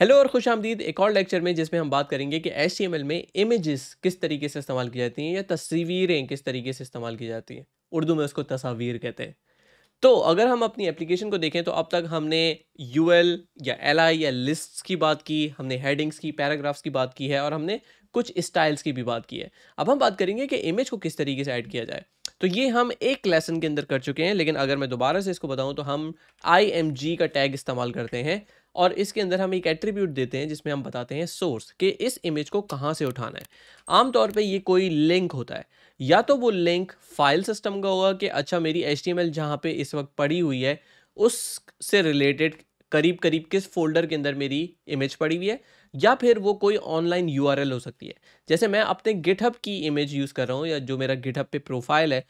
hello और खुश आमदीद एक और लेक्चर में जिसमें हम बात करेंगे कि एच में इमेजेस किस तरीके से इस्तेमाल की जाती हैं या तस्वीरें किस तरीके से इस्तेमाल की जाती हैं उर्दू में उसको तस्वीर कहते हैं तो अगर हम अपनी एप्लीकेशन को देखें तो अब तक हमने यू या एल या लिस्ट की बात की हमने हेडिंग्स की पैराग्राफ्स की बात की है और हमने कुछ स्टाइल्स की भी बात की है अब हम बात करेंगे कि इमेज को किस तरीके से ऐड किया जाए तो ये हम एक लेसन के अंदर कर चुके हैं लेकिन अगर मैं दोबारा से इसको बताऊं तो हम आई का टैग इस्तेमाल करते हैं और इसके अंदर हम एक एट्रीब्यूट देते हैं जिसमें हम बताते हैं सोर्स कि इस इमेज को कहाँ से उठाना है आमतौर पर ये कोई लिंक होता है या तो वो लिंक फाइल सिस्टम का होगा कि अच्छा मेरी एच टी एम जहाँ पर इस वक्त पड़ी हुई है उससे रिलेटेड करीब करीब किस फोल्डर के अंदर मेरी इमेज पड़ी हुई है या फिर वो कोई ऑनलाइन यू हो सकती है जैसे मैं अपने गिटहब की इमेज यूज़ कर रहा हूँ या जो मेरा गिटहब पे प्रोफाइल है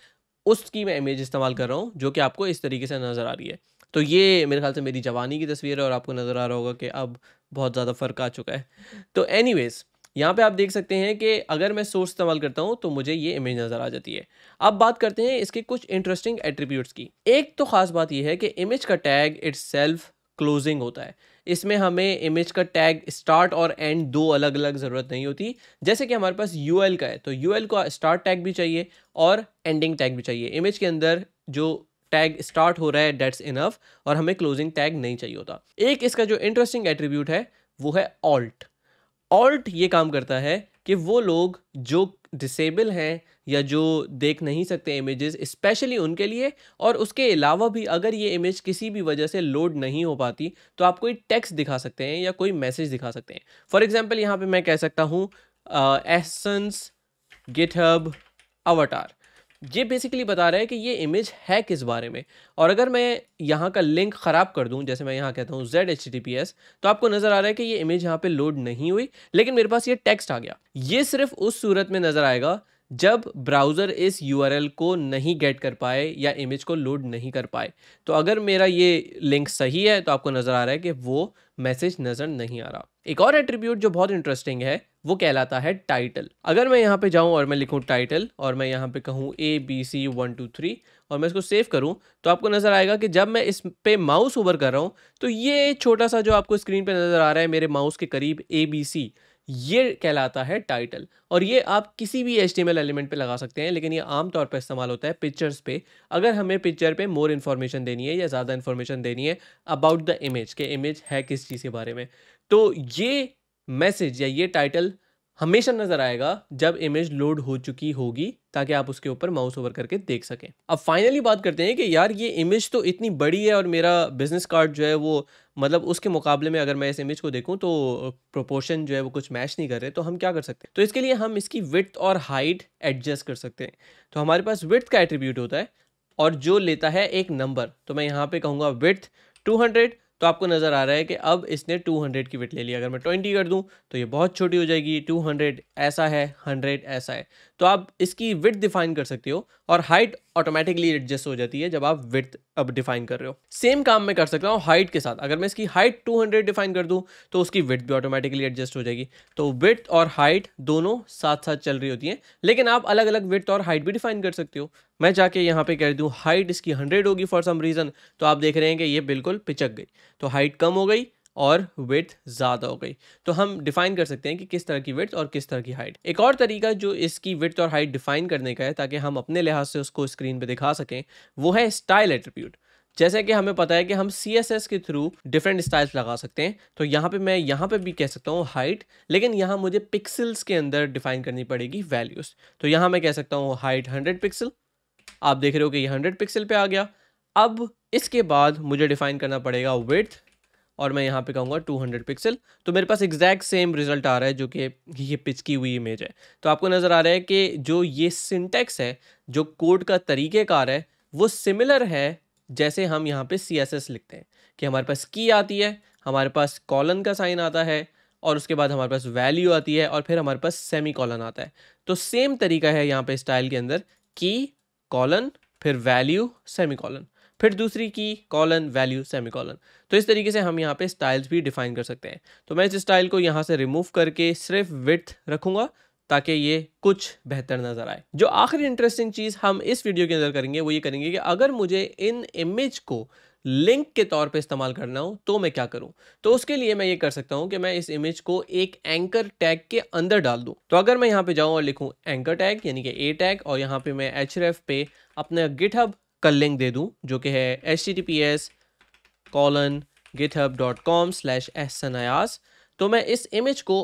उसकी मैं इमेज इस्तेमाल कर रहा हूँ जो कि आपको इस तरीके से नज़र आ रही है तो ये मेरे ख्याल से मेरी जवानी की तस्वीर है और आपको नज़र आ रहा होगा कि अब बहुत ज़्यादा फ़र्क आ चुका है तो वेज़ यहाँ पे आप देख सकते हैं कि अगर मैं सोर्स इस्तेमाल करता हूँ तो मुझे ये इमेज नज़र आ जाती है अब बात करते हैं इसके कुछ इंटरेस्टिंग एट्रीब्यूट्स की एक तो ख़ास बात यह है कि इमेज का टैग इट्स क्लोजिंग होता है इसमें हमें इमेज का टैग स्टार्ट और एंड दो अलग अलग ज़रूरत नहीं होती जैसे कि हमारे पास यू का है तो यू को स्टार्ट टैग भी चाहिए और एंडिंग टैग भी चाहिए इमेज के अंदर जो टैग स्टार्ट हो रहा है डेट्स इनफ और हमें क्लोजिंग टैग नहीं चाहिए होता एक इसका जो इंटरेस्टिंग एट्रीब्यूट है वो है ऑल्ट ऑल्ट ये काम करता है कि वो लोग जो डिसेबल हैं या जो देख नहीं सकते इमेजेस स्पेशली उनके लिए और उसके अलावा भी अगर ये इमेज किसी भी वजह से लोड नहीं हो पाती तो आप कोई टेक्स्ट दिखा सकते हैं या कोई मैसेज दिखा सकते हैं फॉर एग्जांपल यहाँ पे मैं कह सकता हूँ एसेंस गिटहब अवतार ये बेसिकली बता रहा है कि ये इमेज है किस बारे में और अगर मैं यहाँ का लिंक ख़राब कर दूँ जैसे मैं यहाँ कहता हूँ जेड एच पी एस तो आपको नज़र आ रहा है कि ये इमेज यहाँ पे लोड नहीं हुई लेकिन मेरे पास ये टेक्स्ट आ गया ये सिर्फ उस सूरत में नज़र आएगा जब ब्राउज़र इस यू को नहीं गेट कर पाए या इमेज को लोड नहीं कर पाए तो अगर मेरा ये लिंक सही है तो आपको नज़र आ रहा है कि वो मैसेज नज़र नहीं आ रहा एक और एट्रीब्यूट जो बहुत इंटरेस्टिंग है वो कहलाता है टाइटल अगर मैं यहाँ पे जाऊँ और मैं लिखूँ टाइटल और मैं यहाँ पे कहूँ A B C one two three और मैं इसको सेव करूँ तो आपको नज़र आएगा कि जब मैं इस पे माउस ओवर कर रहा हूँ तो ये छोटा सा जो आपको स्क्रीन पे नज़र आ रहा है मेरे माउस के करीब ए बी सी ये कहलाता है टाइटल और ये आप किसी भी एच एलिमेंट पे लगा सकते हैं लेकिन ये आमतौर पर इस्तेमाल होता है पिक्चर्स पे अगर हमें पिक्चर पे मोर इन्फॉर्मेशन देनी है या ज़्यादा इन्फॉर्मेशन देनी है अबाउट द इमेज के इमेज है किस चीज़ के बारे में तो ये मैसेज या ये टाइटल हमेशा नज़र आएगा जब इमेज लोड हो चुकी होगी ताकि आप उसके ऊपर माउस ओवर करके देख सकें अब फाइनली बात करते हैं कि यार ये इमेज तो इतनी बड़ी है और मेरा बिजनेस कार्ड जो है वो मतलब उसके मुकाबले में अगर मैं इस इमेज को देखूं तो प्रोपोर्शन जो है वो कुछ मैच नहीं कर रहे तो हम क्या कर सकते हैं तो इसके लिए हम इसकी विथ और हाइट एडजस्ट कर सकते हैं तो हमारे पास विथ का एट्रीब्यूट होता है और जो लेता है एक नंबर तो मैं यहाँ पर कहूँगा विथ टू हंड्रेड तो आपको नज़र आ रहा है कि अब इसने 200 की वेट ले ली अगर मैं 20 कर दूं तो ये बहुत छोटी हो जाएगी 200 ऐसा है 100 ऐसा है तो आप इसकी विट डिफाइन कर सकते हो और हाइट ऑटोमेटिकली एडजस्ट हो जाती है जब आप विथ अब डिफाइन कर रहे हो सेम काम मैं कर सकता हूँ हाइट के साथ अगर मैं इसकी हाइट 200 डिफाइन कर दूँ तो उसकी विथ भी ऑटोमेटिकली एडजस्ट हो जाएगी तो विथ और हाइट दोनों साथ साथ चल रही होती हैं लेकिन आप अलग अलग विथ और हाइट भी डिफाइन कर सकते हो मैं जाके यहाँ पे कह दूँ हाइट इसकी हंड्रेड होगी फॉर सम रीज़न तो आप देख रहे हैं कि ये बिल्कुल पिचक गई तो हाइट कम हो गई और विथ ज़्यादा हो गई तो हम डिफाइन कर सकते हैं कि किस तरह की विथ और किस तरह की हाइट एक और तरीका जो इसकी विथ और हाइट डिफाइन करने का है ताकि हम अपने लिहाज से उसको स्क्रीन पर दिखा सकें वो है स्टाइल एट्रीब्यूट जैसे कि हमें पता है कि हम सी एस एस के थ्रू डिफरेंट स्टाइल्स लगा सकते हैं तो यहाँ पे मैं यहाँ पे भी कह सकता हूँ हाइट लेकिन यहाँ मुझे पिक्सल्स के अंदर डिफाइन करनी पड़ेगी वैल्यूज़ तो यहाँ मैं कह सकता हूँ हाइट हंड्रेड पिक्सल आप देख रहे हो कि ये हंड्रेड पिक्सल पे आ गया अब इसके बाद मुझे डिफाइन करना पड़ेगा विथ और मैं यहाँ पे कहूँगा 200 पिक्सल तो मेरे पास एग्जैक्ट सेम रिजल्ट आ रहा है जो कि ये पिचकी हुई इमेज है तो आपको नज़र आ रहा है कि जो ये सिंटेक्स है जो कोड का तरीक़ेकार है वो सिमिलर है जैसे हम यहाँ पे सी लिखते हैं कि हमारे पास की आती है हमारे पास कॉलन का साइन आता है और उसके बाद हमारे पास वैल्यू आती है और फिर हमारे पास सेमी कॉलन आता है तो सेम तरीका है यहाँ पर स्टाइल के अंदर की कॉलन फिर वैल्यू सेमी कॉलन फिर दूसरी की कॉलन वैल्यू सेमी कॉलन तो इस तरीके से हम यहाँ पे स्टाइल्स भी डिफाइन कर सकते हैं तो मैं इस स्टाइल को यहाँ से रिमूव करके सिर्फ विथ रखूंगा ताकि ये कुछ बेहतर नज़र आए जो आखिरी इंटरेस्टिंग चीज़ हम इस वीडियो के अंदर करेंगे वो ये करेंगे कि अगर मुझे इन इमेज को लिंक के तौर पे इस्तेमाल करना हो तो मैं क्या करूं तो उसके लिए मैं ये कर सकता हूं कि मैं इस इमेज को एक एंकर टैग के अंदर डाल दूं तो अगर मैं यहां पे जाऊं और लिखूं एंकर टैग यानी कि ए टैग और यहां पे मैं एच पे अपने गिटहब का लिंक दे दूँ जो कि है H T T P S colon GitHub dot com slash Ehsan Sanayas तो मैं इस इमेज को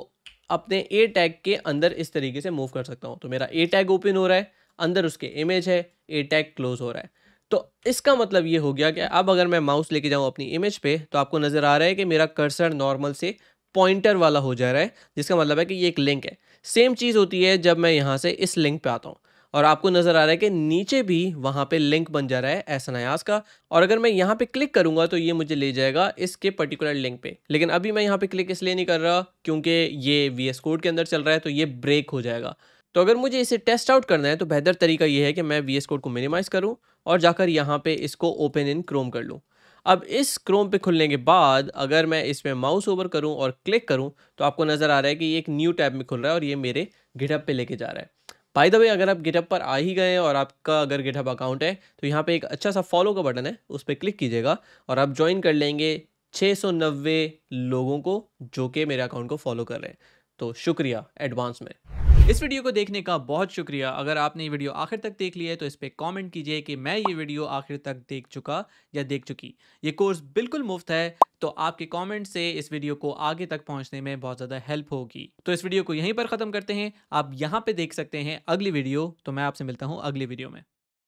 अपने ए टैग के अंदर इस तरीके से मूव कर सकता हूँ तो मेरा ए टैग ओपन हो रहा है अंदर उसके इमेज है ए टैग क्लोज हो रहा है तो इसका मतलब ये हो गया कि अब अगर मैं माउस लेके जाऊँ अपनी इमेज पे तो आपको नज़र आ रहा है कि मेरा कर्सर नॉर्मल से पॉइंटर वाला हो जा रहा है जिसका मतलब है कि ये एक लिंक है सेम चीज़ होती है जब मैं यहाँ से इस लिंक पे आता हूँ और आपको नज़र आ रहा है कि नीचे भी वहाँ पे लिंक बन जा रहा है एहसनायास का और अगर मैं यहाँ पे क्लिक करूँगा तो ये मुझे ले जाएगा इसके पर्टिकुलर लिंक पे लेकिन अभी मैं यहाँ पे क्लिक इसलिए नहीं कर रहा क्योंकि ये वी एस कोड के अंदर चल रहा है तो ये ब्रेक हो जाएगा तो अगर मुझे इसे टेस्ट आउट करना है तो बेहतर तरीका ये है कि मैं वी एस कोड को मिनिमाइज़ करूँ और जाकर यहाँ पे इसको ओपन इन क्रोम कर लूँ अब इस क्रोम पे खुलने के बाद अगर मैं इस पर माउस ओवर करूं और क्लिक करूं तो आपको नज़र आ रहा है कि ये एक न्यू टैब में खुल रहा है और ये मेरे गिटअप पे लेके जा रहा है बाय द वे अगर आप गिटअप पर आ ही गए हैं और आपका अगर गिटअप अकाउंट है तो यहाँ पे एक अच्छा सा फॉलो का बटन है उस पर क्लिक कीजिएगा और आप ज्वाइन कर लेंगे छः सौ नब्बे लोगों को जो कि मेरे अकाउंट को फॉलो कर रहे हैं तो शुक्रिया एडवांस में इस वीडियो को देखने का बहुत शुक्रिया अगर आपने ये वीडियो आखिर तक देख लिया है तो इस पर कॉमेंट कीजिए कि मैं ये वीडियो आखिर तक देख चुका या देख चुकी ये कोर्स बिल्कुल मुफ्त है तो आपके कमेंट से इस वीडियो को आगे तक पहुंचने में बहुत ज़्यादा हेल्प होगी तो इस वीडियो को यहीं पर ख़त्म करते हैं आप यहाँ पे देख सकते हैं अगली वीडियो तो मैं आपसे मिलता हूँ अगली वीडियो में